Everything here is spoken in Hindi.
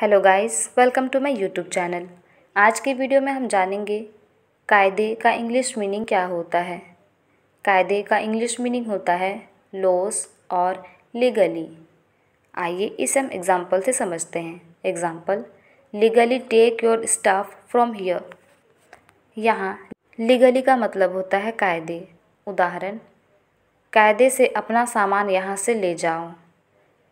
hello guys welcome to my YouTube channel आज के वीडियो में हम जानेंगे कायदे का इंग्लिश मीनिंग क्या होता है कायदे का इंग्लिश मीनिंग होता है लॉस और लीगली आइए इसे हम एग्ज़ाम्पल से समझते हैं example legally take your staff from here यहाँ लीगली का मतलब होता है कायदे उदाहरण कायदे से अपना सामान यहाँ से ले जाओ